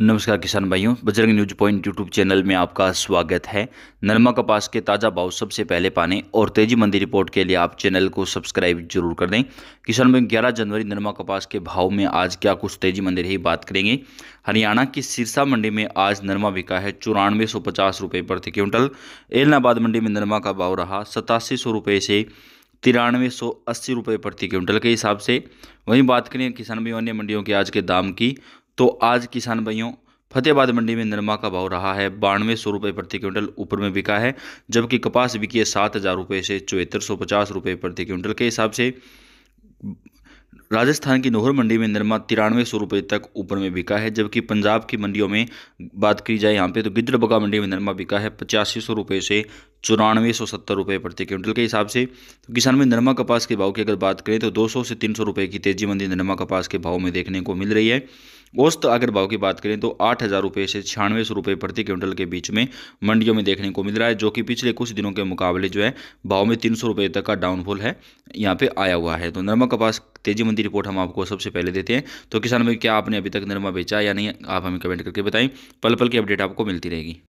नमस्कार किसान भाइयों Bajrang news point YouTube channel में आपका स्वागत है नरमा कपास के ताज़ा भाव सबसे पहले पाने और तेजी मंदी रिपोर्ट के लिए आप चैनल को सब्सक्राइब जरूर कर दें किसान भाई 11 जनवरी नरमा कपास के भाव में आज क्या कुछ तेजी मंदी रही बात करेंगे हरियाणा की सिरसा मंडी में आज नरमा बिका है चौरानवे सौ पचास रुपये प्रति क्विंटल एलनाबाद मंडी में नरमा का भाव रहा सतासी सौ रुपये से तिरानवे सौ अस्सी रुपये प्रति क्विंटल के हिसाब से वहीं बात करें किसान भाई अन्य मंडियों के आज के दाम की तो आज किसान भाइयों फतेहाबाद मंडी में नरमा का भाव रहा है बानवे सौ रुपये प्रति क्विंटल ऊपर में बिका है जबकि कपास बिकी है सात हज़ार रुपये से चौहत्तर सौ पचास रुपये प्रति क्विंटल के हिसाब से राजस्थान की नोहर मंडी में नरमा तिरानवे सौ रुपये तक ऊपर में बिका है जबकि पंजाब की मंडियों में बात की जाए यहाँ पे तो गिद्रबगा मंडी में नरमा बिका है पचासी सौ रुपये से चौरानवे सौ सत्तर रुपये प्रति क्विंटल के हिसाब से तो किसान में नरमा कपास के भाव की अगर बात करें तो दो सौ से तीन सौ रुपये की तेजी मंदी नरमा कपास के भाव में देखने को मिल रही है औस्त अगर भाव की बात करें तो आठ हज़ार रुपये से छियानवे सौ रुपये प्रति क्विंटल के बीच में मंडियों में देखने को मिल रहा है जो कि पिछले कुछ दिनों के मुकाबले जो है भाव में तीन सौ रुपये तक का डाउनफॉल है यहाँ पे आया हुआ है तो नरमा कपास तेजी मंदी रिपोर्ट हम आपको सबसे पहले देते हैं तो किसान भाई क्या आपने अभी तक नरमा बेचा या नहीं आप हमें कमेंट करके बताएं पल पल की अपडेट आपको मिलती रहेगी